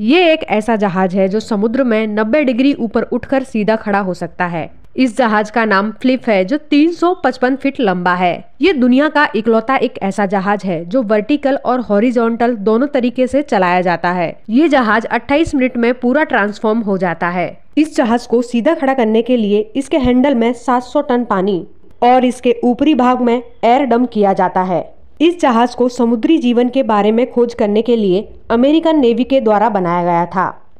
ये एक ऐसा जहाज है जो समुद्र में 90 डिग्री ऊपर उठकर सीधा खड़ा हो सकता है इस जहाज का नाम फ्लिप है जो 355 फीट लंबा है ये दुनिया का इकलौता एक ऐसा जहाज है जो वर्टिकल और हॉरिजॉन्टल दोनों तरीके से चलाया जाता है ये जहाज 28 मिनट में पूरा ट्रांसफॉर्म हो जाता है इस जहाज को सीधा खड़ा करने के लिए इसके हैंडल में 700 टन पानी और इसके ऊपरी भाग में एयर डम किया जाता है इस जहाज को समुद्री जीवन के बारे में खोज करने के लिए अमेरिकन नेवी के द्वारा बनाया गया था